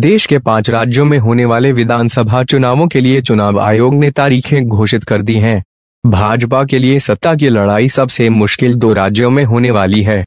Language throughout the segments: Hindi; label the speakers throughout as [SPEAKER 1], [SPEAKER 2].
[SPEAKER 1] देश के पांच राज्यों में होने वाले विधानसभा चुनावों के लिए चुनाव आयोग ने तारीखें घोषित कर दी हैं। भाजपा के लिए सत्ता की लड़ाई सबसे मुश्किल दो राज्यों में होने वाली है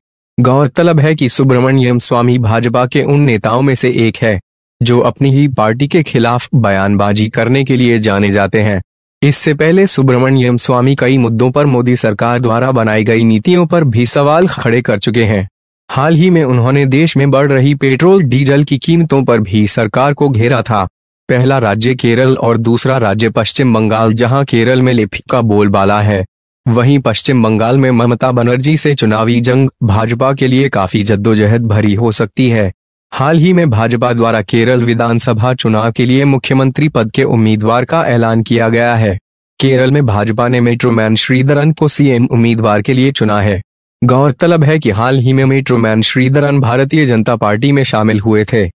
[SPEAKER 1] गौरतलब है कि सुब्रमण्यम स्वामी भाजपा के उन नेताओं में से एक है जो अपनी ही पार्टी के खिलाफ बयानबाजी करने के लिए जाने जाते हैं इससे पहले सुब्रमण्यम स्वामी कई मुद्दों पर मोदी सरकार द्वारा बनाई गई नीतियों पर भी सवाल खड़े कर चुके हैं हाल ही में उन्होंने देश में बढ़ रही पेट्रोल डीजल की कीमतों पर भी सरकार को घेरा था पहला राज्य केरल और दूसरा राज्य पश्चिम बंगाल जहां केरल में लिपि का बोलबाला है वहीं पश्चिम बंगाल में ममता बनर्जी से चुनावी जंग भाजपा के लिए काफी जद्दोजहद भरी हो सकती है हाल ही में भाजपा द्वारा केरल विधानसभा चुनाव के लिए मुख्यमंत्री पद के उम्मीदवार का ऐलान किया गया है केरल में भाजपा ने मेट्रोमैन श्रीधरन को सीएम उम्मीदवार के लिए चुना है गौरतलब है कि हाल ही में मेट्रोमैन श्रीधरन भारतीय जनता पार्टी में शामिल हुए थे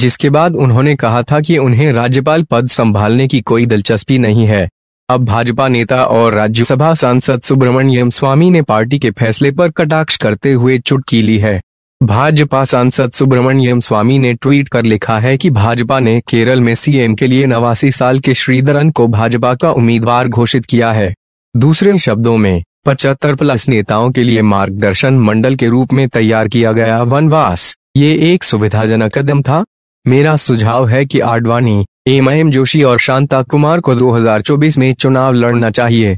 [SPEAKER 1] जिसके बाद उन्होंने कहा था कि उन्हें राज्यपाल पद संभालने की कोई दिलचस्पी नहीं है अब भाजपा नेता और राज्यसभा सांसद सुब्रमण्यम स्वामी ने पार्टी के फैसले पर कटाक्ष करते हुए चुटकी ली है भाजपा सांसद सुब्रमण्यम स्वामी ने ट्वीट कर लिखा है कि भाजपा ने केरल में सीएम के लिए नवासी साल के श्रीधरन को भाजपा का उम्मीदवार घोषित किया है दूसरे शब्दों में पचहत्तर प्लस नेताओं के लिए मार्गदर्शन मंडल के रूप में तैयार किया गया वनवास ये एक सुविधाजनक कदम था मेरा सुझाव है कि आडवाणी एम एम जोशी और शांता कुमार को 2024 में चुनाव लड़ना चाहिए